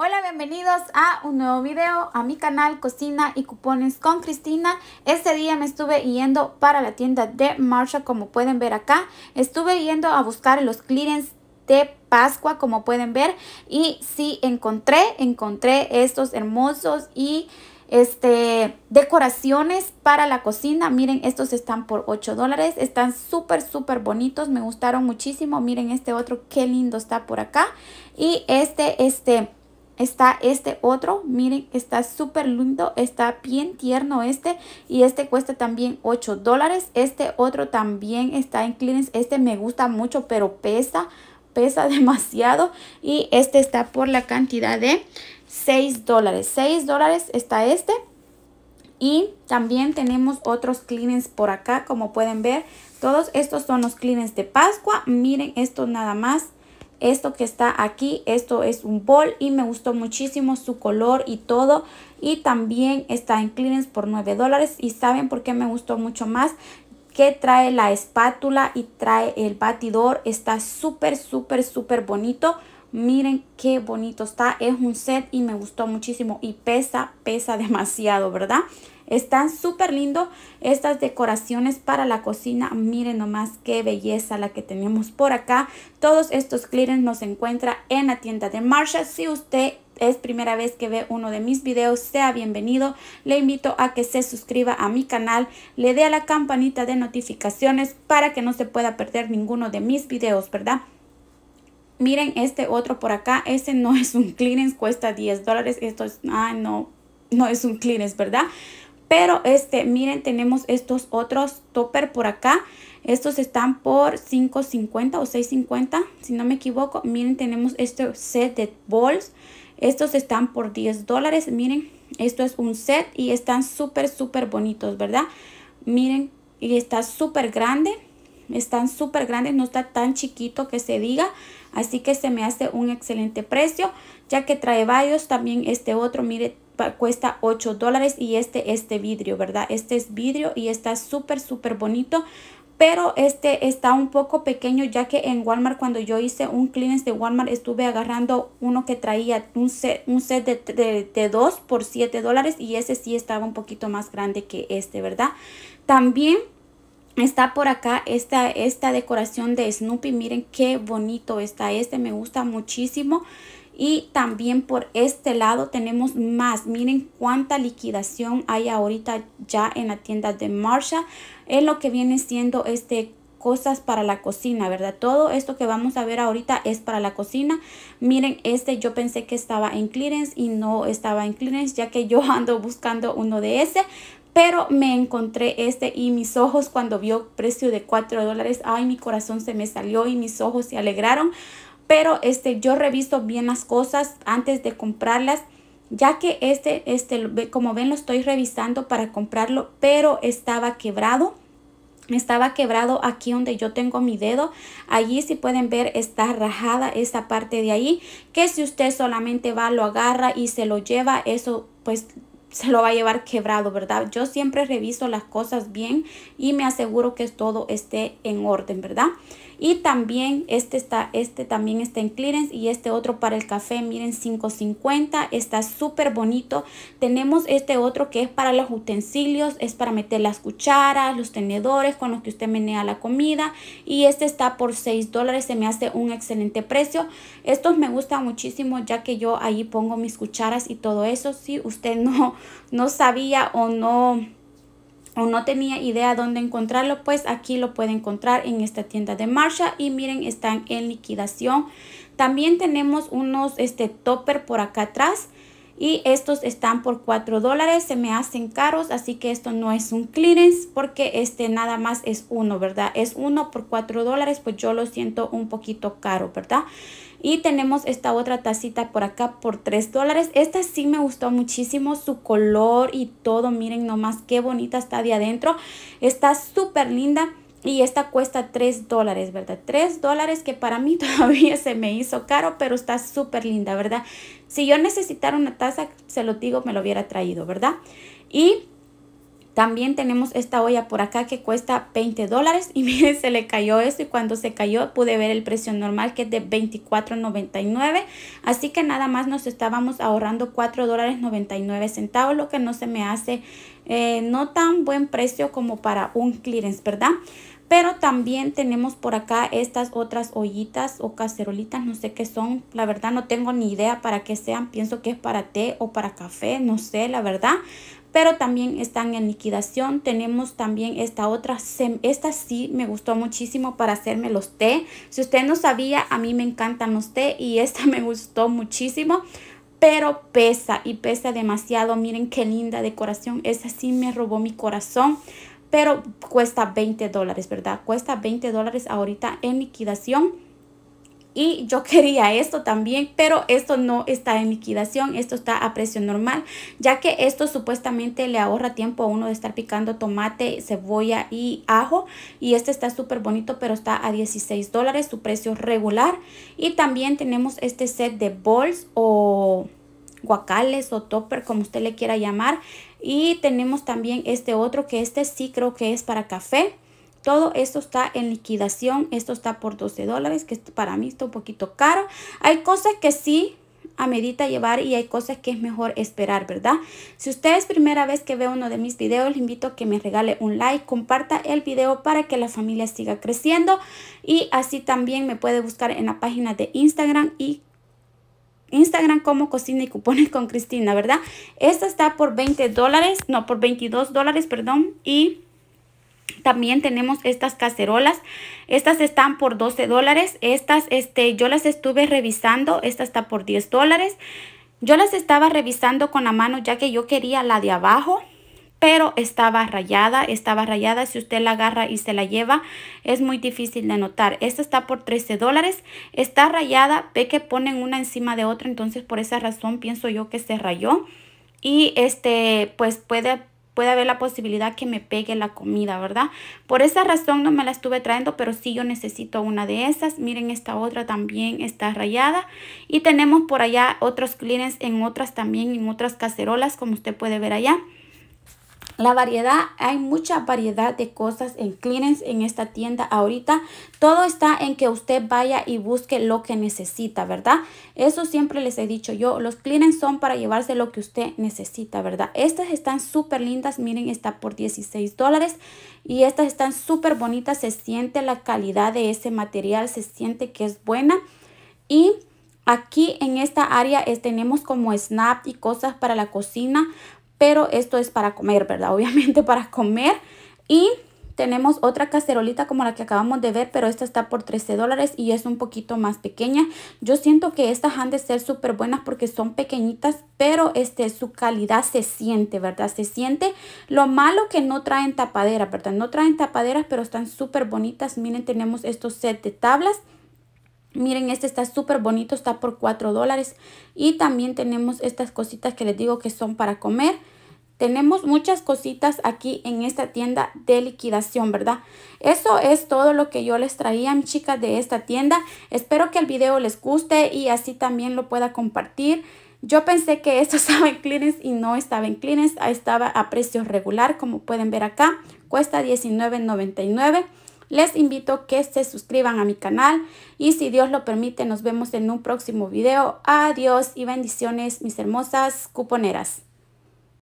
Hola, bienvenidos a un nuevo video a mi canal Cocina y Cupones con Cristina. Este día me estuve yendo para la tienda de Marshall, como pueden ver acá. Estuve yendo a buscar los clearance de Pascua, como pueden ver. Y sí encontré, encontré estos hermosos y este, decoraciones para la cocina. Miren, estos están por 8 dólares. Están súper, súper bonitos. Me gustaron muchísimo. Miren este otro, qué lindo está por acá. Y este, este está este otro. Miren, está súper lindo. Está bien tierno este. Y este cuesta también 8 dólares. Este otro también está en cleaners Este me gusta mucho, pero pesa. Pesa demasiado. Y este está por la cantidad de 6 dólares. 6 dólares está este. Y también tenemos otros cleaners por acá, como pueden ver. Todos estos son los cleaners de Pascua. Miren esto nada más esto que está aquí, esto es un bol y me gustó muchísimo su color y todo. Y también está en clearance por 9 dólares y saben por qué me gustó mucho más que trae la espátula y trae el batidor. Está súper, súper, súper bonito. Miren qué bonito está. Es un set y me gustó muchísimo. Y pesa, pesa demasiado, ¿verdad? Están súper lindos estas decoraciones para la cocina. Miren nomás qué belleza la que tenemos por acá. Todos estos clearings nos encuentra en la tienda de Marsha. Si usted es primera vez que ve uno de mis videos, sea bienvenido. Le invito a que se suscriba a mi canal, le dé a la campanita de notificaciones para que no se pueda perder ninguno de mis videos, ¿verdad? Miren este otro por acá. Este no es un clearance, cuesta 10 dólares. Esto es, ah, no, no es un clearance, ¿verdad? Pero este, miren, tenemos estos otros topper por acá. Estos están por 5.50 o 6.50, si no me equivoco. Miren, tenemos este set de balls. Estos están por 10 dólares. Miren, esto es un set y están súper, súper bonitos, ¿verdad? Miren, y está súper grande están súper grandes, no está tan chiquito que se diga. Así que se me hace un excelente precio, ya que trae varios. También este otro, mire, cuesta 8 dólares y este este vidrio, ¿verdad? Este es vidrio y está súper, súper bonito. Pero este está un poco pequeño ya que en Walmart cuando yo hice un clearance de Walmart estuve agarrando uno que traía un set, un set de, de, por 7 dólares y ese sí estaba un poquito más grande que este, ¿verdad? También Está por acá esta, esta decoración de Snoopy. Miren qué bonito está este. Me gusta muchísimo. Y también por este lado tenemos más. Miren cuánta liquidación hay ahorita ya en la tienda de Marsha. Es lo que viene siendo este cosas para la cocina, ¿verdad? Todo esto que vamos a ver ahorita es para la cocina. Miren, este yo pensé que estaba en clearance y no estaba en clearance ya que yo ando buscando uno de ese. Pero me encontré este y mis ojos cuando vio precio de 4 dólares, ay, mi corazón se me salió y mis ojos se alegraron. Pero este, yo reviso bien las cosas antes de comprarlas ya que este, este, como ven, lo estoy revisando para comprarlo, pero estaba quebrado estaba quebrado aquí donde yo tengo mi dedo allí si pueden ver está rajada esa parte de ahí que si usted solamente va lo agarra y se lo lleva eso pues se lo va a llevar quebrado, ¿verdad? Yo siempre reviso las cosas bien y me aseguro que todo esté en orden, ¿verdad? Y también este está, este también está en clearance y este otro para el café, miren 5.50, está súper bonito. Tenemos este otro que es para los utensilios, es para meter las cucharas, los tenedores con los que usted menea la comida. Y este está por 6 dólares, se me hace un excelente precio. Estos me gustan muchísimo ya que yo ahí pongo mis cucharas y todo eso. Si usted no, no sabía o no o no tenía idea dónde encontrarlo, pues aquí lo puede encontrar en esta tienda de Marsha y miren, están en liquidación. También tenemos unos este topper por acá atrás y estos están por 4 dólares, se me hacen caros, así que esto no es un clearance porque este nada más es uno, ¿verdad? Es uno por 4 dólares, pues yo lo siento un poquito caro, ¿verdad? Y tenemos esta otra tacita por acá por 3 dólares. Esta sí me gustó muchísimo su color y todo. Miren nomás qué bonita está de adentro. Está súper linda. Y esta cuesta 3 dólares, ¿verdad? 3 dólares que para mí todavía se me hizo caro, pero está súper linda, ¿verdad? Si yo necesitara una taza, se lo digo, me lo hubiera traído, ¿verdad? Y también tenemos esta olla por acá que cuesta 20 dólares y miren se le cayó esto y cuando se cayó pude ver el precio normal que es de 24.99 así que nada más nos estábamos ahorrando $4.99, dólares centavos lo que no se me hace eh, no tan buen precio como para un clearance verdad pero también tenemos por acá estas otras ollitas o cacerolitas, no sé qué son. La verdad no tengo ni idea para qué sean. Pienso que es para té o para café, no sé, la verdad. Pero también están en liquidación. Tenemos también esta otra. Esta sí me gustó muchísimo para hacerme los té. Si usted no sabía, a mí me encantan los té y esta me gustó muchísimo pero pesa y pesa demasiado. Miren qué linda decoración. Esa sí me robó mi corazón pero cuesta 20 dólares, ¿verdad? Cuesta 20 dólares ahorita en liquidación. Y yo quería esto también, pero esto no está en liquidación, esto está a precio normal, ya que esto supuestamente le ahorra tiempo a uno de estar picando tomate, cebolla y ajo. Y este está súper bonito, pero está a 16 dólares, su precio regular. Y también tenemos este set de bols o guacales o topper, como usted le quiera llamar. Y tenemos también este otro, que este sí creo que es para café. Todo esto está en liquidación. Esto está por 12 dólares, que para mí está un poquito caro. Hay cosas que sí amerita llevar y hay cosas que es mejor esperar, ¿verdad? Si usted es primera vez que ve uno de mis videos, le invito a que me regale un like, comparta el video para que la familia siga creciendo y así también me puede buscar en la página de Instagram y Instagram como Cocina y Cupones con Cristina, ¿verdad? Esta está por 20 dólares, no, por 22 dólares, perdón. Y también tenemos estas cacerolas. Estas están por 12 dólares. Estas, este, yo las estuve revisando. Esta está por 10 dólares. Yo las estaba revisando con la mano ya que yo quería la de abajo pero estaba rayada, estaba rayada. Si usted la agarra y se la lleva, es muy difícil de notar. Esta está por 13 dólares, está rayada, ve que ponen una encima de otra, entonces por esa razón pienso yo que se rayó. Y este, pues puede, puede haber la posibilidad que me pegue la comida, ¿verdad? Por esa razón no me la estuve trayendo, pero sí yo necesito una de esas. Miren, esta otra también está rayada. Y tenemos por allá otros clientes en otras también, en otras cacerolas, como usted puede ver allá. La variedad, hay mucha variedad de cosas en Clearance en esta tienda ahorita. Todo está en que usted vaya y busque lo que necesita, ¿verdad? Eso siempre les he dicho yo. Los Clearance son para llevarse lo que usted necesita, ¿verdad? Estas están súper lindas. Miren, está por 16 dólares. Y estas están súper bonitas. Se siente la calidad de ese material. Se siente que es buena. Y... Aquí en esta área es, eh, tenemos como snap y cosas para la cocina pero esto es para comer, ¿verdad? Obviamente para comer. Y tenemos otra cacerolita como la que acabamos de ver, pero esta está por 13 dólares y es un poquito más pequeña. Yo siento que estas han de ser súper buenas porque son pequeñitas, pero este, su calidad se siente, ¿verdad? Se siente lo malo que no traen tapaderas, ¿verdad? No traen tapaderas, pero están súper bonitas. Miren, tenemos estos set de tablas. Miren, este está súper bonito, está por 4 dólares. Y también tenemos estas cositas que les digo que son para comer. Tenemos muchas cositas aquí en esta tienda de liquidación, ¿verdad? Eso es todo lo que yo les traía, chicas, de esta tienda. Espero que el video les guste y así también lo pueda compartir. Yo pensé que esto estaba en cleaners y no estaba en cleaners. Estaba a precio regular, como pueden ver acá. Cuesta $19.99. Les invito que se suscriban a mi canal y si Dios lo permite nos vemos en un próximo video. Adiós y bendiciones mis hermosas cuponeras.